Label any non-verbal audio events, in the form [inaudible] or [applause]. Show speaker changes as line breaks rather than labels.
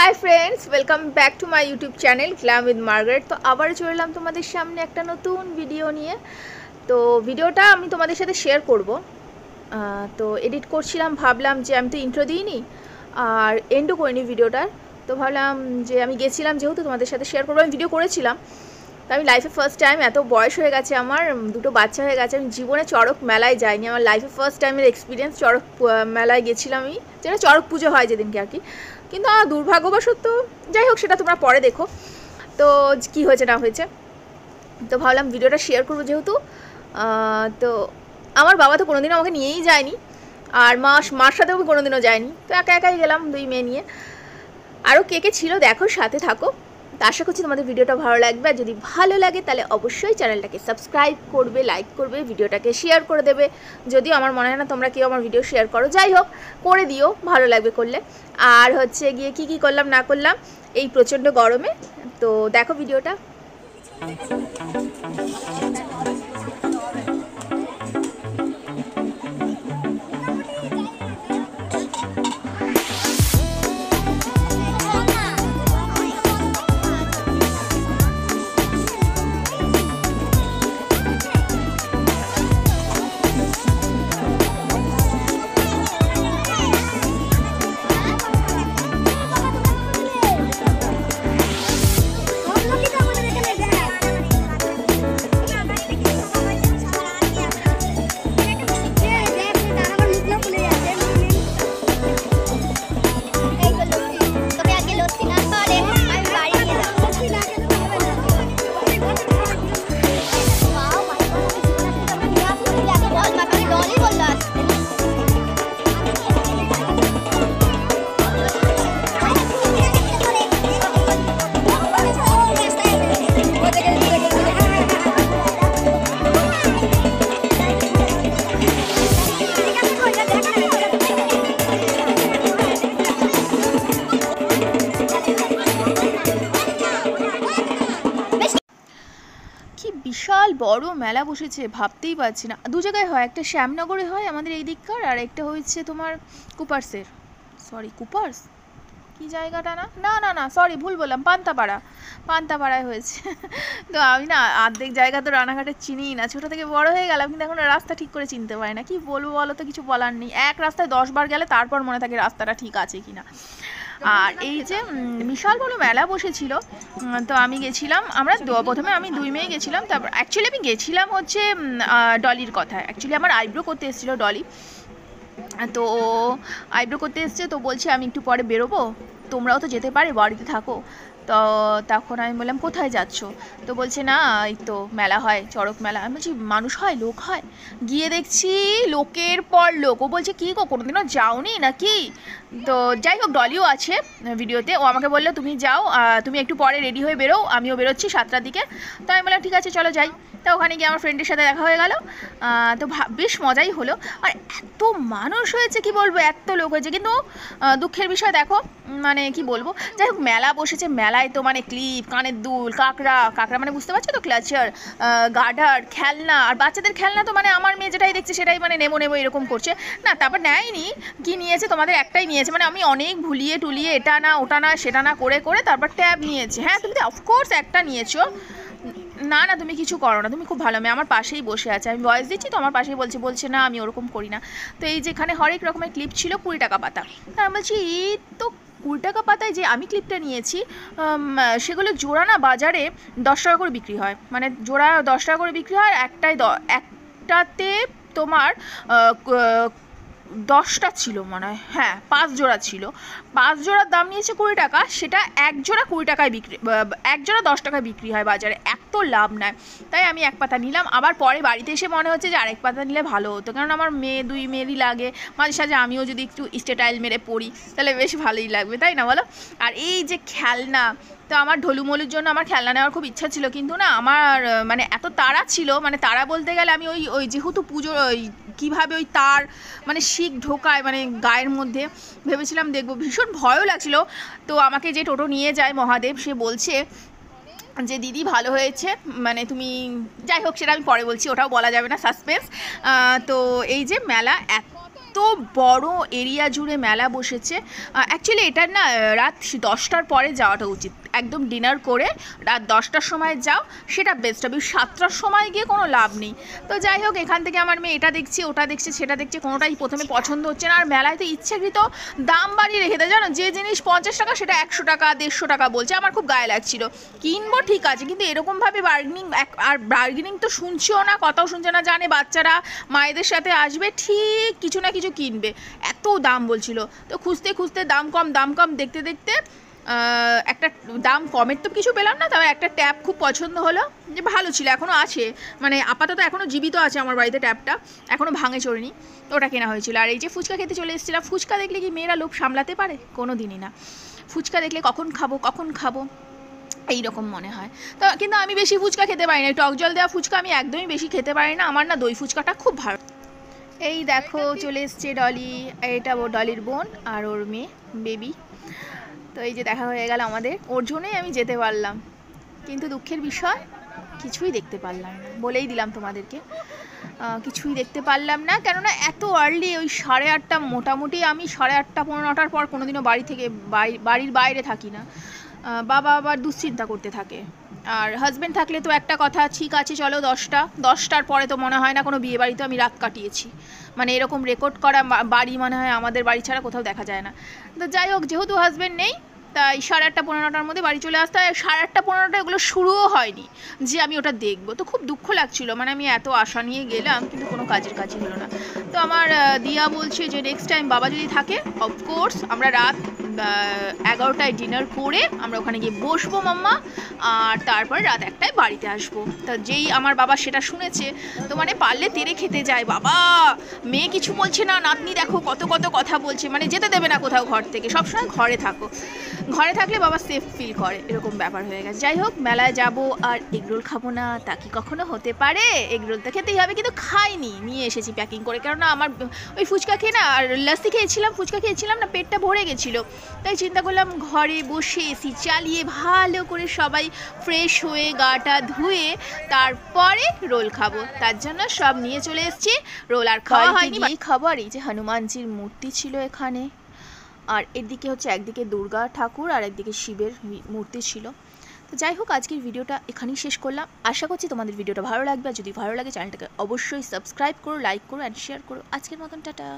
high friends welcome back to my YouTube channel glam with Margaret তো আবার চললাম তোমাদের সামনে একটা নতুন ভিডিও নিয়ে তো ভিডিওটা আমি তোমাদের সাথে শেয়ার করব তো এডিট করছিলাম ভাবলাম যে আমি তো ইন্ট্রো দিইনি আর এন্ডও করিনি ভিডিওটার তো ভাবলাম যে আমি গেছিলাম যেহেতু তোমাদের সাথে শেয়ার করবো আমি ভিডিও করেছিলাম তো আমি লাইফে ফার্স্ট টাইম এত বয়স হয়ে গেছে আমার দুটো বাচ্চা হয়ে গেছে আমি জীবনে চড়ক মেলায় যাইনি আমার লাইফে ফার্স্ট টাইমের এক্সপিরিয়েন্স চড়ক মেলায় গেছিলাম আমি যেটা চড়ক পুজো হয় যেদিনকে আর কি কিন্তু দুর্ভাগ্যবশত যাই হোক সেটা তোমরা পরে দেখো তো কি হয়েছে না হয়েছে তো ভাবলাম ভিডিওটা শেয়ার করবো যেহেতু তো আমার বাবা তো কোনোদিনও আমাকে নিয়েই যায়নি আর মা মার সাথেও আমি কোনোদিনও যায়নি তো একা একাই গেলাম দুই মেয়ে নিয়ে আরও কে কে ছিল দেখো সাথে থাকো তো আশা করছি তোমাদের ভিডিওটা ভালো লাগবে আর যদি ভালো লাগে তাহলে অবশ্যই চ্যানেলটাকে সাবস্ক্রাইব করবে লাইক করবে ভিডিওটাকে শেয়ার করে দেবে যদিও আমার মনে হয় না তোমরা কেউ আমার ভিডিও শেয়ার করো যাই হোক করে দিও ভালো লাগবে করলে আর হচ্ছে গিয়ে কি কি করলাম না করলাম এই প্রচণ্ড গরমে তো দেখো ভিডিওটা বড় মেলা বসেছে ভাবতেই পারছি না দু জায়গায় হয় একটা শ্যামনগরে হয় আমাদের এই দিককার আর একটা হয়েছে তোমার কুপার্সের সরি কুপার্স কি জায়গাটা না না না না সরি ভুল বললাম পান্তাপাড়া পান্তাপাড়ায় হয়েছে [laughs] তো আমি না অর্ধেক জায়গা তো রানাঘাটে চিনিই না ছোটো থেকে বড় হয়ে গেলাম কিন্তু এখন রাস্তা ঠিক করে চিনতে পারি না কি বলবো বলো তো কিছু বলার নেই এক রাস্তায় দশবার গেলে তারপর মনে থাকে রাস্তাটা ঠিক আছে কি না আর এই যে বিশাল বড় মেলা বসেছিল তো আমি গেছিলাম আমরা প্রথমে আমি দুই মেয়ে গেছিলাম তারপর অ্যাকচুয়ালি আমি গেছিলাম হচ্ছে ডলির কথা অ্যাকচুয়ালি আমার আইব্রো করতে এসেছিলো ডলি তো আইব্রো করতে এসছে তো বলছে আমি একটু পরে বেরোবো তোমরাও তো যেতে পারে বাড়িতে থাকো তো তখন আমি বললাম কোথায় যাচ্ছ তো বলছে না এই তো মেলা হয় চড়ক মেলা আমি বলছি মানুষ হয় লোক হয় গিয়ে দেখছি লোকের পর লোক ও বলছে কী গো কোনোদিনও যাওনি নাকি তো যাই হোক ডলিও আছে ভিডিওতে ও আমাকে বললো তুমি যাও তুমি একটু পরে রেডি হয়ে বেরো আমিও বেরোচ্ছি সাতটার দিকে তো আমি বললাম ঠিক আছে চলো যাই তা ওখানে গিয়ে আমার ফ্রেন্ডের সাথে দেখা হয়ে গেল তো বেশ মজাই হলো আর এত মানুষ হয়েছে কি বলবো এত লোক হয়েছে কিন্তু দুঃখের বিষয় দেখো মানে কি বলবো যাই হোক মেলা বসেছে মেলা খেলায় তো মানে ক্লিপ কানের দুল কাঁকড়া কাঁকড়া মানে বুঝতে পারছো তো ক্লাচার গার্ডার খেলনা আর বাচ্চাদের খেলনা তো মানে আমার মেয়ে যেটাই দেখছে সেটাই মানে নেবো নেবো এরকম করছে না তারপর নেয়নি কি নিয়েছে তোমাদের একটাই নিয়েছে মানে আমি অনেক ভুলিয়ে টুলিয়ে এটা না ওটা না সেটা না করে করে তারপর ট্যাব নিয়েছে হ্যাঁ তুমি তো অফকোর্স একটা নিয়েছো না না তুমি কিছু করো না তুমি খুব ভালো মেয়ে আমার পাশেই বসে আছে আমি বয়স দিচ্ছি তো আমার পাশেই বলছে বলছে না আমি ওরকম করি না তো এই যেখানে হরেক রকমের ক্লিপ ছিল কুড়ি টাকা পাতা আমি বলছি এই তো উল্টাকা পাতায় যে আমি ক্লিপটা নিয়েছি সেগুলো জোড়া না বাজারে দশ টাকা করে বিক্রি হয় মানে জোড়া দশ টাকা করে বিক্রি হয় একটাই একটাতে তোমার দশটা ছিল মনে হয় হ্যাঁ পাঁচ জোড়া ছিল পাঁচ জোড়ার দাম নিয়েছে কুড়ি টাকা সেটা এক জোড়া কুড়ি টাকায় বিক্রি এক জোড়া দশ টাকায় বিক্রি হয় বাজারে এত লাভ নেয় তাই আমি এক পাতা নিলাম আবার পরে বাড়িতে এসে মনে হচ্ছে যে আরেক পাতা নিলে ভালো হতো কারণ আমার মেয়ে দুই মেয়েরই লাগে মাঝে সাঝে আমিও যদি একটু স্টেটাইল মেরে পড়ি তাহলে বেশ ভালোই লাগবে তাই না বলো আর এই যে খেলনা তো আমার ঢলুমলুর জন্য আমার খেলনা নেওয়ার খুব ইচ্ছা ছিল কিন্তু না আমার মানে এত তারা ছিল মানে তারা বলতে গেলে আমি ওই ওই যেহেতু পুজো ওই কীভাবে ওই তার মানে শিখ ঢোকায় মানে গায়ের মধ্যে ভেবেছিলাম দেখবো ভীষণ ভয়ও লাগছিল তো আমাকে যে টোটো নিয়ে যায় মহাদেব সে বলছে যে দিদি ভালো হয়েছে মানে তুমি যাই হোক সেটা আমি পরে বলছি ওটাও বলা যাবে না সাসপেন্স তো এই যে মেলা এত এত বড় এরিয়া জুড়ে মেলা বসেছে অ্যাকচুয়ালি এটা না রাত দশটার পরে যাওয়াটা উচিত একদম ডিনার করে রাত দশটার সময় যাও সেটা বেস্ট হবে সাতটার সময় গিয়ে কোনো লাভ নেই তো যাই হোক এখান থেকে আমার মেয়ে এটা দেখছি ওটা দেখছে সেটা দেখছে কোনোটাই প্রথমে পছন্দ হচ্ছে না আর মেলায় তো ইচ্ছাকৃত দাম বাড়িয়ে রেখে দেয় জানো যে জিনিস পঞ্চাশ টাকা সেটা একশো টাকা দেড়শো টাকা বলছে আমার খুব গায়ে লাগছিল কিনবো ঠিক আছে কিন্তু এরকমভাবে বার্গেনিং আর বার্গেনিং তো শুনছিও না কথাও শুনছে না জানে বাচ্চারা মায়েদের সাথে আসবে ঠিক কিছু না কিছু কিছু কিনবে এত দাম বলছিল তো খুঁজতে খুঁজতে দাম কম দাম কম দেখতে দেখতে একটা দাম কমের তো কিছু পেলাম না তবে একটা ট্যাপ খুব পছন্দ হলো যে ভালো ছিল এখনও আছে মানে আপাতত এখনও জীবিত আছে আমার বাড়িতে ট্যাপটা এখনও ভাঙে চড়েনি তো ওটা কেনা হয়েছিল আর এই যে ফুচকা খেতে চলে এসেছিলাম ফুচকা দেখলে কি মেয়েরা লোভ সামলাতে পারে কোনো দিনই না ফুচকা দেখলে কখন খাবো কখন খাবো এই রকম মনে হয় তো কিন্তু আমি বেশি ফুচকা খেতে পারি না টক জল দেওয়া ফুচকা আমি একদমই বেশি খেতে পারি না আমার না দই ফুচকাটা খুব ভালো এই দেখো চলে এসছে ডলি এটা ওর ডলির বোন আর ওর মেয়ে বেবি তো এই যে দেখা হয়ে গেল আমাদের ওর জন্যই আমি যেতে পারলাম কিন্তু দুঃখের বিষয় কিছুই দেখতে পারলাম না বলেই দিলাম তোমাদেরকে কিছুই দেখতে পারলাম না কেননা এত আর্লি ওই সাড়ে আটটা মোটামুটি আমি সাড়ে আটটা পনেরো নটার পর কোনোদিনও বাড়ি থেকে বাড়ির বাইরে থাকি না বাবা আবার দুশ্চিন্তা করতে থাকে আর হাজব্যান্ড থাকলে তো একটা কথা ঠিক আছে চলো দশটা দশটার পরে তো মনে হয় না কোনো বিয়ে বাড়িতে আমি রাত কাটিয়েছি মানে এরকম রেকর্ড করা বাড়ি মনে হয় আমাদের বাড়ি ছাড়া কোথাও দেখা যায় না তো যাই হোক যেহেতু হাজব্যান্ড নেই তাই সাড়ে আটটা পনেরোটার মধ্যে বাড়ি চলে আসতে হয় সাড়ে আটটা পনেরোটা এগুলো শুরুও হয়নি যে আমি ওটা দেখবো তো খুব দুঃখ লাগছিল মানে আমি এত আশা নিয়ে গেলাম কিন্তু কোনো কাজের কাজই হলো না তো আমার দিয়া বলছে যে নেক্সট টাইম বাবা যদি থাকে অফকোর্স আমরা রাত এগারোটায় ডিনার করে আমরা ওখানে গিয়ে বসবো মাম্মা আর তারপরে রাত একটায় বাড়িতে আসবো তা যেই আমার বাবা সেটা শুনেছে তো মানে পারলে তেরে খেতে যায় বাবা মেয়ে কিছু বলছে না নাতনি দেখো কত কত কথা বলছে মানে যেতে দেবে না কোথাও ঘর থেকে সবসময় ঘরে থাকো ঘরে থাকলে বাবা সেফ ফিল করে এরকম ব্যাপার হয়ে গেছে যাই হোক মেলায় যাব আর এগরোল খাবো না তা কি কখনো হতে পারে এগরোল তো খেতেই হবে কিন্তু খাইনি নিয়ে এসেছি প্যাকিং করে কেননা আমার ওই ফুচকা খেয়ে না আর লাস্তি খেয়েছিলাম ফুচকা খেয়েছিলাম না পেটটা ভরে গেছিলো তাই চিন্তা করলাম ঘরে বসে এসি চালিয়ে ভালো করে সবাই ফ্রেশ হয়ে গাটা ধুয়ে তারপরে রোল খাবো তার জন্য সব নিয়ে চলে এসছি রোল আর খাওয়া হয়নি এই খাবার যে হনুমানজির মূর্তি ছিল এখানে আর এদিকে হচ্ছে একদিকে দুর্গা ঠাকুর আর একদিকে শিবের মূর্তি ছিল তো যাই হোক আজকের ভিডিওটা এখানেই শেষ করলাম আশা করছি তোমাদের ভিডিওটা ভালো লাগবে আর যদি ভালো লাগে চ্যানেলটাকে অবশ্যই সাবস্ক্রাইব করো লাইক করো অ্যান্ড শেয়ার করো আজকের মতন টাটা